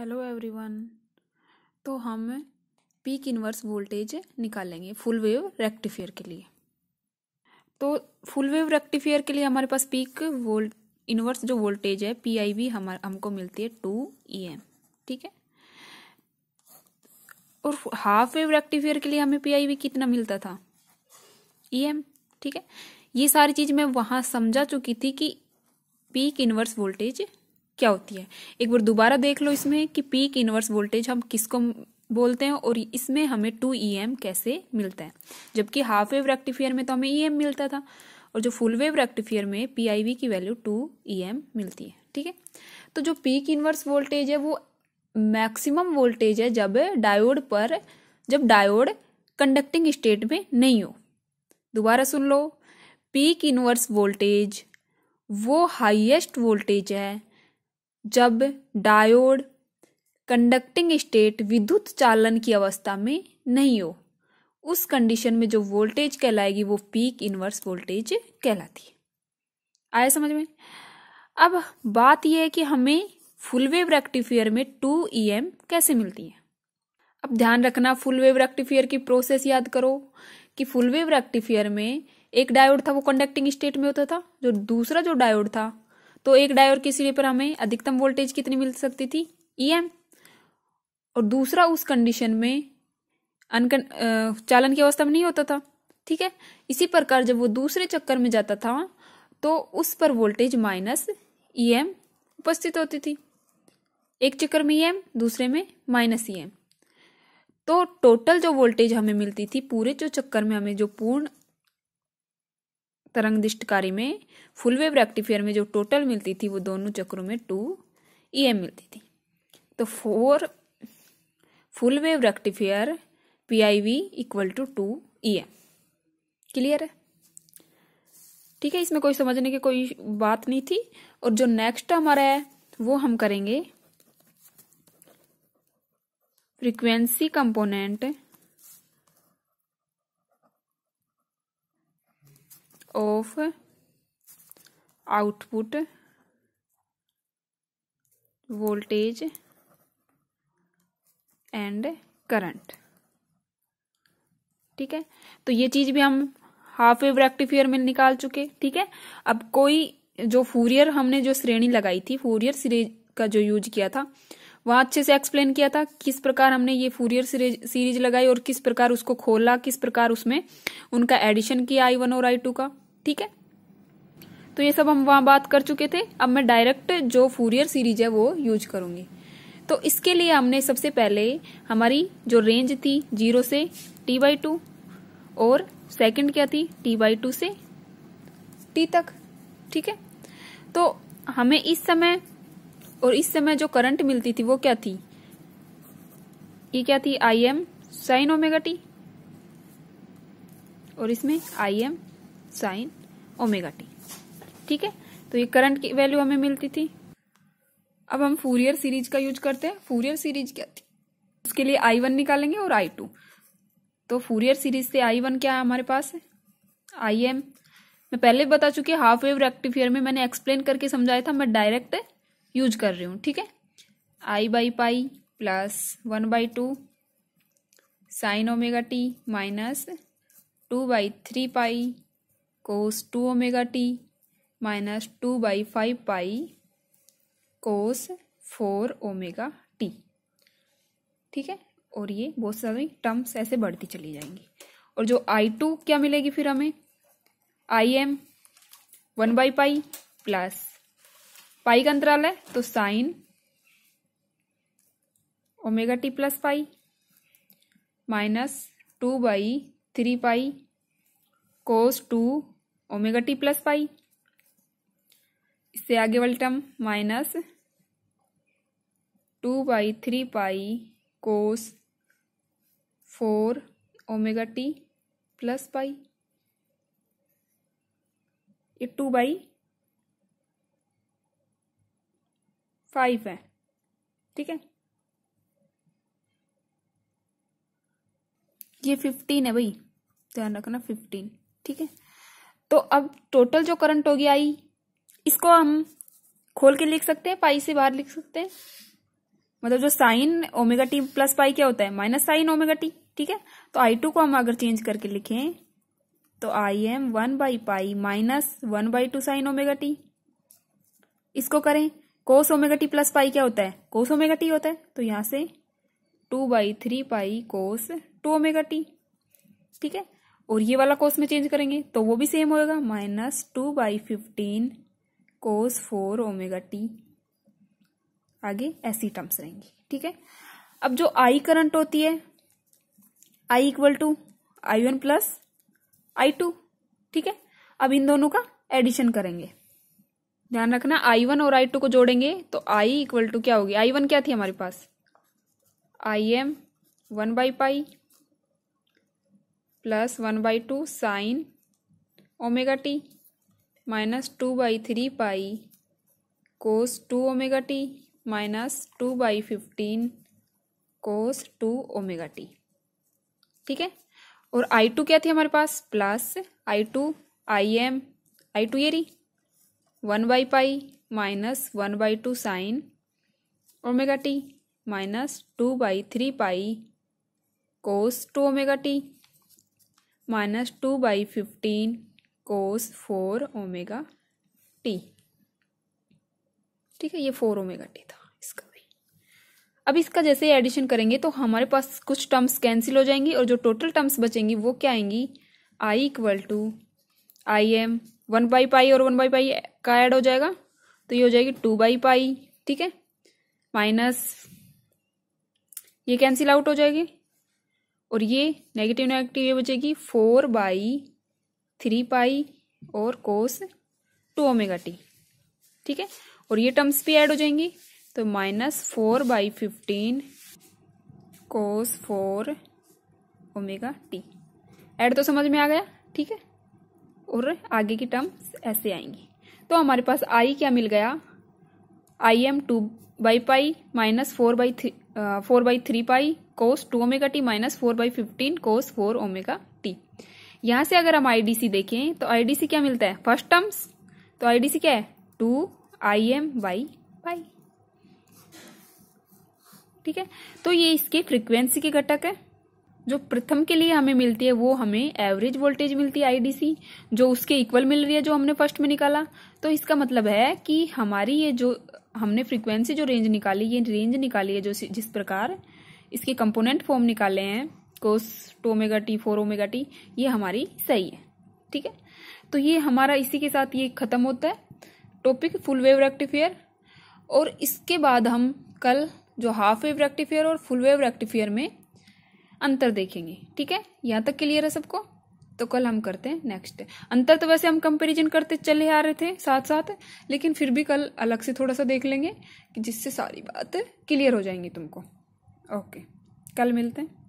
hello everyone तो हम peak inverse voltage निकालेंगे फुल वेव रेक्टिफायर के लिए तो फुल वेव रेक्टिफायर के लिए हमारे पास पीक वोल्ट इन्वर्स जो वोल्टेज है पी आई वी हमारे हमको मिलती है टू ई एम ठीक है और हाफ वेव रेक्टिफायर के लिए हमें पी आई वी कितना मिलता था ई e एम ठीक है ये सारी चीज मैं वहां समझा चुकी थी कि पीक इन्वर्स वोल्टेज क्या होती है एक बार दोबारा देख लो इसमें कि पीक इनवर्स वोल्टेज हम किसको बोलते हैं और इसमें हमें टू ई एम कैसे मिलता है जबकि हाफ वेव रेक्टिफियर में तो हमें ई एम मिलता था और जो फुल वेव रेक्टिफियर में पी आई वी की वैल्यू टू ई एम मिलती है ठीक है तो जो पीक इनवर्स वोल्टेज है वो मैक्सिमम वोल्टेज है जब डायोड पर जब डायोड कंडक्टिंग स्टेट में नहीं हो दोबारा सुन लो पीक इनवर्स वोल्टेज वो हाईएस्ट वोल्टेज है जब डायोड कंडक्टिंग स्टेट विद्युत चालन की अवस्था में नहीं हो उस कंडीशन में जो वोल्टेज कहलाएगी वो पीक इनवर्स वोल्टेज कहलाती है आया समझ में अब बात यह है कि हमें फुल वेव रेक्टिफियर में टू ई एम कैसे मिलती है अब ध्यान रखना फुल वेव रेक्टिफियर की प्रोसेस याद करो कि फुल वेव रेक्टिफियर में एक डायोड था वो कंडक्टिंग स्टेट में होता था जो दूसरा जो डायोड था तो एक डायोड के सिरे पर हमें अधिकतम वोल्टेज कितनी मिल सकती थी ई e एम और दूसरा उस कंडीशन में अनकन चालन की अवस्था में नहीं होता था ठीक है इसी प्रकार जब वो दूसरे चक्कर में जाता था तो उस पर voltage minus E e M उपस्थित होती थी एक चक्कर में ई e एम दूसरे में माइनस ई एम तो टोटल जो वोल्टेज हमें मिलती थी पूरे जो चक्कर में हमें जो पूर्ण तरंगदिष्टकारी में फुल वेव रेक्टिफेयर में जो टोटल मिलती थी वो दोनों चक्रों में टू ई e एम मिलती थी तो for full wave rectifier P I V equal to two E M clear है ठीक है इसमें कोई समझने की कोई बात नहीं थी और जो नेक्स्ट हमारा है वो हम करेंगे frequency component of output voltage and current ठीक है तो ये चीज भी हम हाफ वेव रेक्टिफियर में निकाल चुके ठीक है अब कोई जो फूरियर हमने जो श्रेणी लगाई थी फूरियर सीरीज का जो यूज किया था वहां अच्छे से एक्सप्लेन किया था किस प्रकार हमने ये फूरियर सीरीज लगाई और किस प्रकार उसको खोला किस प्रकार उसमें उनका एडिशन किया आई वन और आई टू का ठीक है तो ये सब हम वहां बात कर चुके थे अब मैं डायरेक्ट जो फूरियर सीरीज है वो यूज करूंगी तो इसके लिए हमने सबसे पहले हमारी जो रेंज थी जीरो से टी बाई टू और सेकंड क्या थी टी बाई टू से टी तक ठीक है तो हमें इस समय और इस समय जो करंट मिलती थी वो क्या थी ये क्या थी I M sine omega T और इसमें I M sine omega T ठीक है तो ये करंट की वैल्यू हमें मिलती थी अब हम फूरियर सीरीज का यूज करते हैं फूरियर सीरीज क्या थी उसके लिए आई वन निकालेंगे और आई टू तो फूरियर सीरीज से आई वन क्या है हमारे पास है आई एम मैं पहले बता चुकी हाफ वेव रेक्टिफियर में मैंने एक्सप्लेन करके समझाया था मैं डायरेक्ट यूज कर रही हूँ ठीक है I by pi plus one by two sine omega T minus two by three pi cos two omega T minus two by five pi cos four omega T ठीक है और ये बहुत सारी टर्म्स ऐसे बढ़ती चली जाएंगी और जो आई टू क्या मिलेगी फिर हमें I M one by pi plus pi का अंतराल है तो sine omega T plus pi minus two by three pi cos two omega T plus pi इससे आगे वाली term minus two by three pi cos four omega T plus pi ये two by five है ठीक है ये fifteen है भाई ध्यान रखना फिफ्टीन ठीक है तो अब टोटल जो करंट होगी आई इसको हम खोल के लिख सकते हैं पाई से बाहर लिख सकते हैं मतलब जो sine omega T plus pi क्या होता है माइनस साइन ओमेगा टी ठीक है तो आई टू को हम अगर चेंज करके लिखें तो I M one by pi minus one by two sine omega T इसको करें cos omega T plus pi क्या होता है कोस ओमेगा टी होता है तो यहां से two by three pi cos two omega T ठीक है और ये वाला कोस में चेंज करेंगे तो वो भी सेम होएगा minus two by fifteen cos four omega T आगे ऐसी टर्म्स रहेंगी ठीक है अब जो आई करंट होती है I equal to I one plus I two ठीक है अब इन दोनों का एडिशन करेंगे ध्यान रखना आई वन और आई टू को जोड़ेंगे तो आई इक्वल टू क्या होगी आई वन क्या थी हमारे पास I M one by pi plus one by two sine omega T minus two by three pi cos two omega T minus two by fifteen cos two omega T ठीक है और I two क्या थी हमारे पास plus I two I M I two ये रही one by pi minus one by two sine omega T minus two by three pi cos two omega T minus two by fifteen cos four omega T ठीक है ये four omega T था इसका भी अब इसका जैसे एडिशन करेंगे तो हमारे पास कुछ टर्म्स कैंसिल हो जाएंगी और जो टोटल टर्म्स बचेंगी वो क्या आएंगी I equal to I M one by pi और वन बाई पाई का ऐड हो जाएगा तो ये हो जाएगी टू बाई पाई ठीक है माइनस ये कैंसिल आउट हो जाएगी और ये नेगेटिव नेगेटिव ये बचेगी फोर बाई थ्री पाई और कोस टू ओमेगा टी ठीक है और ये टर्म्स भी ऐड हो जाएंगी तो minus four by fifteen cos four omega T add तो समझ में आ गया ठीक है और आगे की टर्म्स ऐसे आएंगी तो हमारे पास आई क्या मिल गया I M two by pi minus four by three four by three pi cos two omega T minus four by fifteen cos four omega T यहां से अगर हम आईडीसी देखें तो आईडीसी क्या मिलता है फर्स्ट टर्म्स तो आईडीसी क्या है two I M by pi ठीक है तो ये इसके फ्रीक्वेंसी के घटक है जो प्रथम के लिए हमें मिलती है वो हमें एवरेज वोल्टेज मिलती है आईडीसी जो उसके इक्वल मिल रही है जो हमने फर्स्ट में निकाला तो इसका मतलब है कि हमारी ये जो हमने फ्रीक्वेंसी जो रेंज निकाली ये रेंज निकाली है जो जिस प्रकार इसके कंपोनेंट फॉर्म निकाले हैं cos two omega T four omega T ये हमारी सही है ठीक है तो ये हमारा इसी के साथ ये ख़त्म होता है टॉपिक फुल वेव रेक्टिफियर और इसके बाद हम कल जो हाफ वेव रेक्टिफियर और फुल वेव रेक्टिफियर में अंतर देखेंगे ठीक है यहाँ तक क्लियर है सबको तो कल हम करते हैं नेक्स्ट अंतर तो वैसे हम कंपेरिजन करते चले आ रहे थे साथ साथ लेकिन फिर भी कल अलग से थोड़ा सा देख लेंगे कि जिससे सारी बात क्लियर हो जाएंगी तुमको ओके कल मिलते हैं